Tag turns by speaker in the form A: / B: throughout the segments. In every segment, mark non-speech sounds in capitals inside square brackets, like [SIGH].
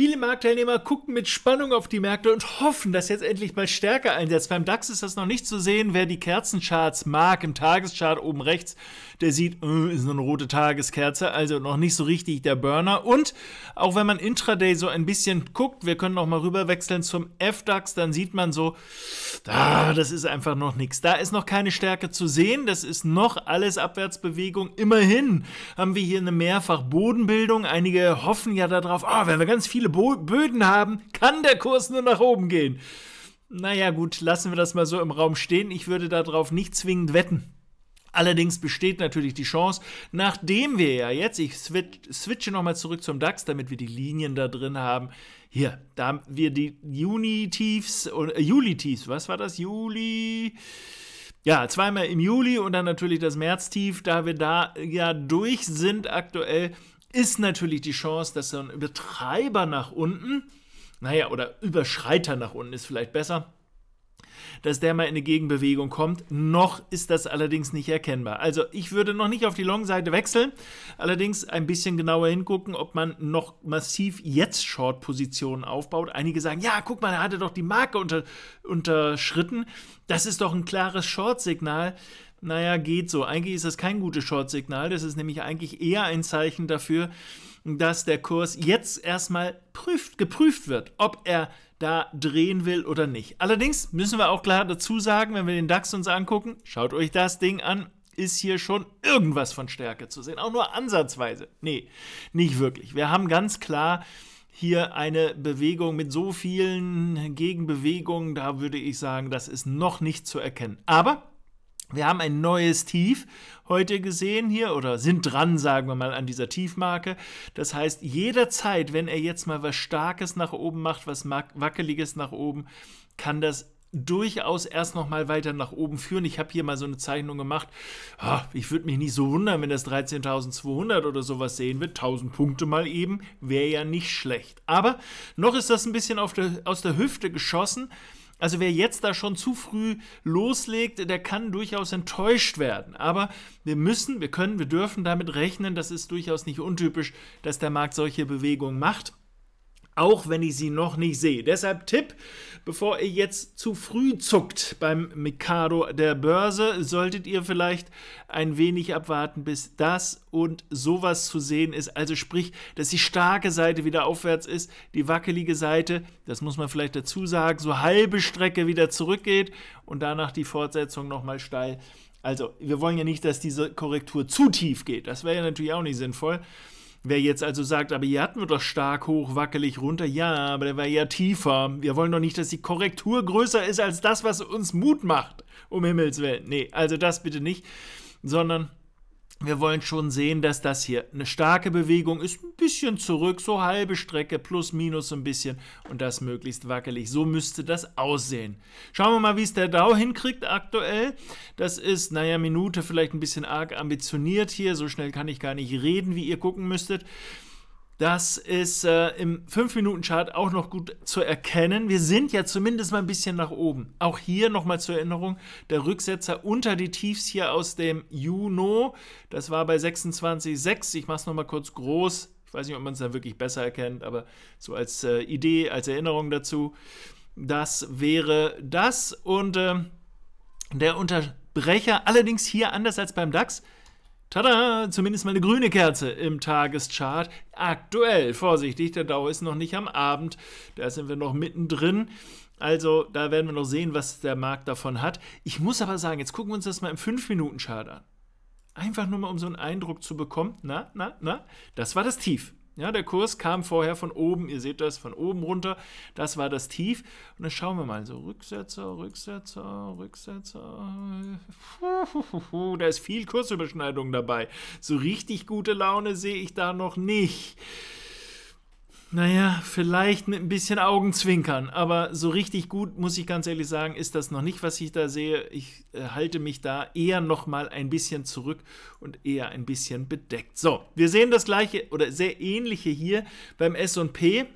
A: Viele Marktteilnehmer gucken mit Spannung auf die Märkte und hoffen, dass jetzt endlich mal Stärke einsetzt. Beim DAX ist das noch nicht zu sehen. Wer die Kerzencharts mag, im Tageschart oben rechts, der sieht, äh, ist eine rote Tageskerze, also noch nicht so richtig der Burner. Und auch wenn man Intraday so ein bisschen guckt, wir können noch mal rüber wechseln zum F-DAX, dann sieht man so, ah, das ist einfach noch nichts. Da ist noch keine Stärke zu sehen, das ist noch alles Abwärtsbewegung. Immerhin haben wir hier eine mehrfach Bodenbildung. Einige hoffen ja darauf, ah, wenn wir ganz viele Bo Böden haben, kann der Kurs nur nach oben gehen. Naja, gut, lassen wir das mal so im Raum stehen. Ich würde darauf nicht zwingend wetten. Allerdings besteht natürlich die Chance, nachdem wir ja jetzt, ich switch, switche nochmal zurück zum DAX, damit wir die Linien da drin haben. Hier, da haben wir die Juni-Tiefs äh, Juli-Tiefs, was war das? Juli. Ja, zweimal im Juli und dann natürlich das Märztief, da wir da ja durch sind aktuell ist natürlich die Chance, dass so ein Übertreiber nach unten, naja, oder Überschreiter nach unten ist vielleicht besser, dass der mal in eine Gegenbewegung kommt. Noch ist das allerdings nicht erkennbar. Also ich würde noch nicht auf die Long-Seite wechseln, allerdings ein bisschen genauer hingucken, ob man noch massiv jetzt Short-Positionen aufbaut. Einige sagen, ja, guck mal, er hatte doch die Marke unter, unterschritten. Das ist doch ein klares Short-Signal naja, geht so. Eigentlich ist das kein gutes Short-Signal. Das ist nämlich eigentlich eher ein Zeichen dafür, dass der Kurs jetzt erstmal prüft, geprüft wird, ob er da drehen will oder nicht. Allerdings müssen wir auch klar dazu sagen, wenn wir den DAX uns angucken, schaut euch das Ding an, ist hier schon irgendwas von Stärke zu sehen. Auch nur ansatzweise. Nee, nicht wirklich. Wir haben ganz klar hier eine Bewegung mit so vielen Gegenbewegungen, da würde ich sagen, das ist noch nicht zu erkennen. Aber wir haben ein neues Tief heute gesehen hier oder sind dran, sagen wir mal, an dieser Tiefmarke. Das heißt, jederzeit, wenn er jetzt mal was Starkes nach oben macht, was Wackeliges nach oben, kann das durchaus erst noch mal weiter nach oben führen. Ich habe hier mal so eine Zeichnung gemacht. Ah, ich würde mich nicht so wundern, wenn das 13.200 oder sowas sehen wird. 1000 Punkte mal eben wäre ja nicht schlecht. Aber noch ist das ein bisschen der, aus der Hüfte geschossen. Also wer jetzt da schon zu früh loslegt, der kann durchaus enttäuscht werden. Aber wir müssen, wir können, wir dürfen damit rechnen, das ist durchaus nicht untypisch, dass der Markt solche Bewegungen macht auch wenn ich sie noch nicht sehe. Deshalb Tipp, bevor ihr jetzt zu früh zuckt beim Mikado der Börse, solltet ihr vielleicht ein wenig abwarten, bis das und sowas zu sehen ist. Also sprich, dass die starke Seite wieder aufwärts ist, die wackelige Seite, das muss man vielleicht dazu sagen, so halbe Strecke wieder zurückgeht und danach die Fortsetzung nochmal steil. Also wir wollen ja nicht, dass diese Korrektur zu tief geht. Das wäre ja natürlich auch nicht sinnvoll. Wer jetzt also sagt, aber hier hatten wir doch stark hoch, wackelig runter, ja, aber der war ja tiefer. Wir wollen doch nicht, dass die Korrektur größer ist als das, was uns Mut macht. Um Himmels Willen. Nee, also das bitte nicht, sondern wir wollen schon sehen, dass das hier eine starke Bewegung ist, ein bisschen zurück, so halbe Strecke, plus minus ein bisschen und das möglichst wackelig. So müsste das aussehen. Schauen wir mal, wie es der Dow hinkriegt aktuell. Das ist, naja, Minute vielleicht ein bisschen arg ambitioniert hier, so schnell kann ich gar nicht reden, wie ihr gucken müsstet. Das ist äh, im 5-Minuten-Chart auch noch gut zu erkennen. Wir sind ja zumindest mal ein bisschen nach oben. Auch hier nochmal zur Erinnerung, der Rücksetzer unter die Tiefs hier aus dem Juno. Das war bei 26,6. Ich mache es nochmal kurz groß. Ich weiß nicht, ob man es da wirklich besser erkennt, aber so als äh, Idee, als Erinnerung dazu. Das wäre das. Und äh, der Unterbrecher, allerdings hier anders als beim DAX, Tada! Zumindest mal eine grüne Kerze im Tageschart. Aktuell, vorsichtig, der Dauer ist noch nicht am Abend. Da sind wir noch mittendrin. Also, da werden wir noch sehen, was der Markt davon hat. Ich muss aber sagen, jetzt gucken wir uns das mal im 5-Minuten-Chart an. Einfach nur mal, um so einen Eindruck zu bekommen. Na, na, na, das war das Tief. Ja, der Kurs kam vorher von oben, ihr seht das, von oben runter. Das war das Tief. Und dann schauen wir mal so Rücksetzer, Rücksetzer, Rücksetzer. Da ist viel Kursüberschneidung dabei. So richtig gute Laune sehe ich da noch nicht. Naja, vielleicht mit ein bisschen Augenzwinkern, aber so richtig gut, muss ich ganz ehrlich sagen, ist das noch nicht, was ich da sehe. Ich äh, halte mich da eher nochmal ein bisschen zurück und eher ein bisschen bedeckt. So, wir sehen das gleiche oder sehr ähnliche hier beim SP.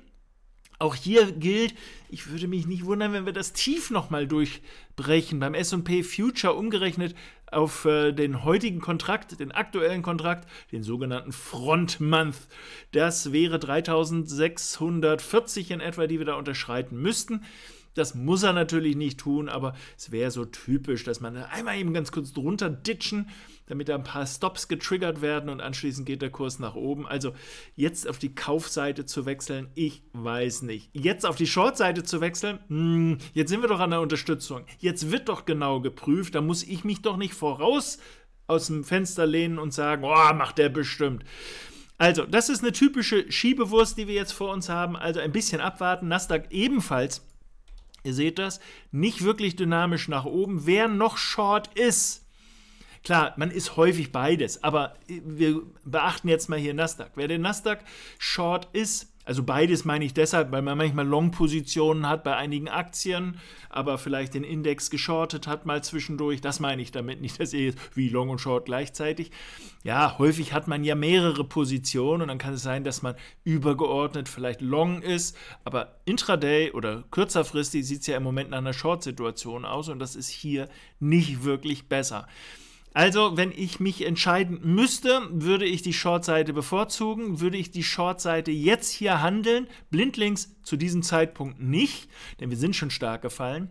A: Auch hier gilt, ich würde mich nicht wundern, wenn wir das Tief nochmal durchbrechen. Beim SP Future umgerechnet auf äh, den heutigen Kontrakt, den aktuellen Kontrakt, den sogenannten Front Month. Das wäre 3640 in etwa, die wir da unterschreiten müssten. Das muss er natürlich nicht tun, aber es wäre so typisch, dass man einmal eben ganz kurz drunter ditchen, damit da ein paar Stops getriggert werden und anschließend geht der Kurs nach oben. Also jetzt auf die Kaufseite zu wechseln, ich weiß nicht. Jetzt auf die Shortseite zu wechseln, mh, hm, jetzt sind wir doch an der Unterstützung. Jetzt wird doch genau geprüft, da muss ich mich doch nicht voraus aus dem Fenster lehnen und sagen, oh, macht der bestimmt. Also, das ist eine typische Schiebewurst, die wir jetzt vor uns haben. Also ein bisschen abwarten. Nasdaq ebenfalls Ihr seht das, nicht wirklich dynamisch nach oben. Wer noch short ist, Klar, man ist häufig beides, aber wir beachten jetzt mal hier Nasdaq. Wer den Nasdaq Short ist, also beides meine ich deshalb, weil man manchmal Long-Positionen hat bei einigen Aktien, aber vielleicht den Index geschortet hat mal zwischendurch. Das meine ich damit nicht, dass ihr jetzt wie Long und Short gleichzeitig. Ja, häufig hat man ja mehrere Positionen und dann kann es sein, dass man übergeordnet vielleicht Long ist, aber intraday oder kürzerfristig sieht es ja im Moment nach einer Short-Situation aus und das ist hier nicht wirklich besser. Also, wenn ich mich entscheiden müsste, würde ich die Shortseite bevorzugen, würde ich die Shortseite jetzt hier handeln, blindlings zu diesem Zeitpunkt nicht, denn wir sind schon stark gefallen.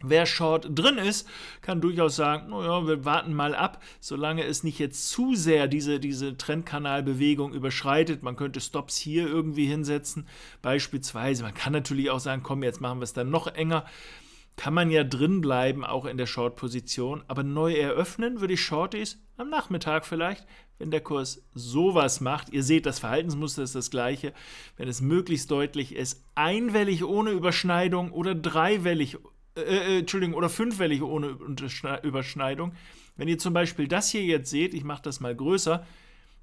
A: Wer short drin ist, kann durchaus sagen, naja, wir warten mal ab, solange es nicht jetzt zu sehr diese, diese Trendkanalbewegung überschreitet. Man könnte Stops hier irgendwie hinsetzen, beispielsweise. Man kann natürlich auch sagen, komm, jetzt machen wir es dann noch enger kann man ja drin bleiben, auch in der Short-Position. Aber neu eröffnen würde ich Shorties am Nachmittag vielleicht, wenn der Kurs sowas macht. Ihr seht, das Verhaltensmuster ist das gleiche. Wenn es möglichst deutlich ist, einwellig ohne Überschneidung oder dreiwellig, äh, äh, äh Entschuldigung, oder fünfwellig ohne Überschneidung. Wenn ihr zum Beispiel das hier jetzt seht, ich mache das mal größer,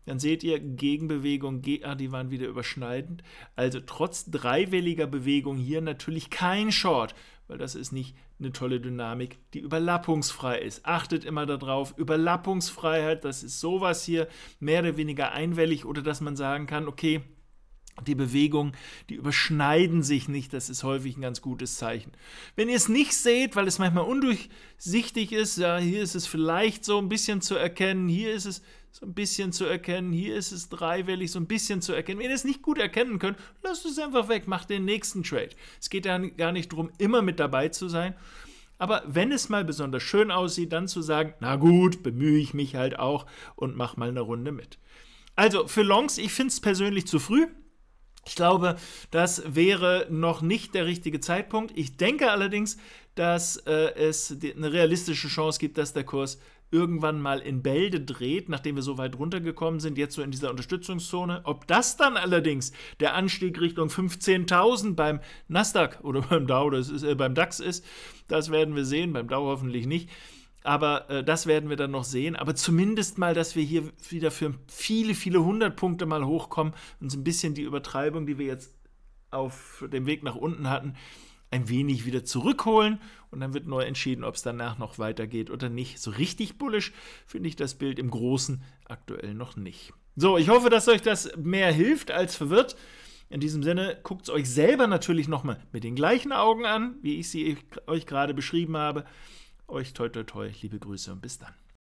A: dann seht ihr Gegenbewegung GA, ah, die waren wieder überschneidend. Also trotz dreiwelliger Bewegung hier natürlich kein Short weil das ist nicht eine tolle Dynamik, die überlappungsfrei ist. Achtet immer darauf, Überlappungsfreiheit, das ist sowas hier mehr oder weniger einwellig oder dass man sagen kann, okay, die Bewegungen, die überschneiden sich nicht. Das ist häufig ein ganz gutes Zeichen. Wenn ihr es nicht seht, weil es manchmal undurchsichtig ist, ja, hier ist es vielleicht so ein bisschen zu erkennen, hier ist es so ein bisschen zu erkennen, hier ist es dreiwellig, so ein bisschen zu erkennen. Wenn ihr es nicht gut erkennen könnt, lasst es einfach weg, macht den nächsten Trade. Es geht ja gar nicht darum, immer mit dabei zu sein. Aber wenn es mal besonders schön aussieht, dann zu sagen, na gut, bemühe ich mich halt auch und mach mal eine Runde mit. Also für Longs, ich finde es persönlich zu früh. Ich glaube, das wäre noch nicht der richtige Zeitpunkt. Ich denke allerdings, dass äh, es eine realistische Chance gibt, dass der Kurs irgendwann mal in Bälde dreht, nachdem wir so weit runtergekommen sind, jetzt so in dieser Unterstützungszone. Ob das dann allerdings der Anstieg Richtung 15.000 beim Nasdaq oder [LAUGHS] beim, Dow, ist, äh, beim DAX ist, das werden wir sehen, beim Dow hoffentlich nicht. Aber äh, das werden wir dann noch sehen. Aber zumindest mal, dass wir hier wieder für viele, viele hundert Punkte mal hochkommen und so ein bisschen die Übertreibung, die wir jetzt auf dem Weg nach unten hatten, ein wenig wieder zurückholen und dann wird neu entschieden, ob es danach noch weitergeht oder nicht. So richtig bullisch finde ich das Bild im Großen aktuell noch nicht. So, ich hoffe, dass euch das mehr hilft als verwirrt. In diesem Sinne, guckt es euch selber natürlich nochmal mit den gleichen Augen an, wie ich sie euch gerade beschrieben habe. Euch toi toi toi, liebe Grüße und bis dann.